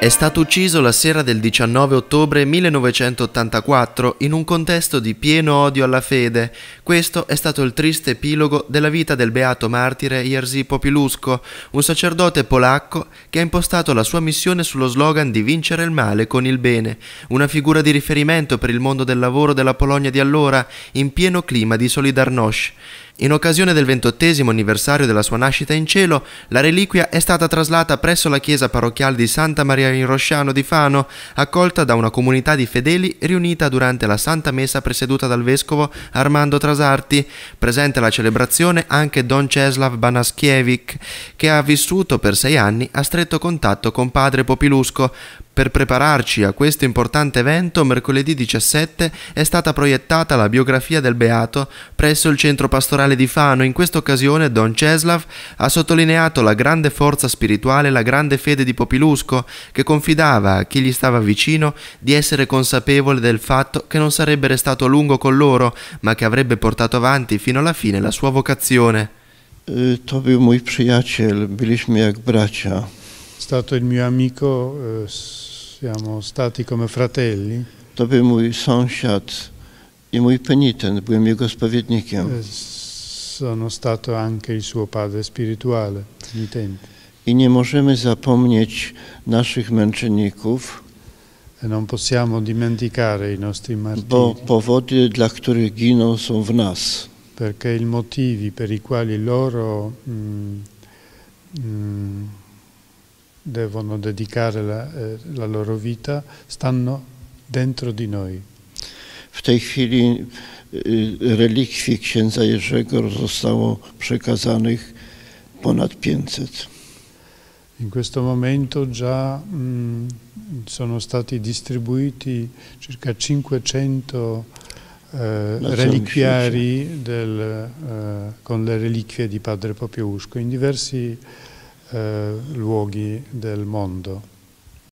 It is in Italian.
È stato ucciso la sera del 19 ottobre 1984 in un contesto di pieno odio alla fede. Questo è stato il triste epilogo della vita del beato martire Jerzy Popilusco, un sacerdote polacco che ha impostato la sua missione sullo slogan di vincere il male con il bene, una figura di riferimento per il mondo del lavoro della Polonia di allora, in pieno clima di Solidarnosc. In occasione del ventottesimo anniversario della sua nascita in cielo, la reliquia è stata traslata presso la chiesa parrocchiale di Santa Maria in Rosciano di Fano, accolta da una comunità di fedeli riunita durante la Santa Messa presieduta dal vescovo Armando Trasarti. Presente alla celebrazione anche Don Ceslav Banaschiewicz, che ha vissuto per sei anni a stretto contatto con padre Popilusco, per prepararci a questo importante evento, mercoledì 17 è stata proiettata la biografia del Beato presso il centro pastorale di Fano. In questa occasione Don Ceslav ha sottolineato la grande forza spirituale e la grande fede di Popilusco, che confidava a chi gli stava vicino di essere consapevole del fatto che non sarebbe restato a lungo con loro, ma che avrebbe portato avanti fino alla fine la sua vocazione. To był mój przyjaciel, byliśmy jak bracia. Stato il mio amico. Eh, Siamo stati come fratelli. To był mój sąsiad i mój penitent, byłem jego spowiednikiem. E, sono stato anche il suo padre spirituale, penitente. I nie możemy zapomnieć naszych męczenników. E, non possiamo dimenticare i nostri martiri. Bo powody, dla których giną, są w nas. Perché i motivi per i quali loro mh, mm, devono dedicare la, eh, la loro vita stanno dentro di noi. W tej chwili relikwii księdza Jerzego zostało przekazanych ponad 500. In questo momento già mh, mm, sono stati distribuiti circa 500 eh, reliquiari del, eh, con le reliquie di Padre Popiolusco in diversi eh, luoghi del mondo.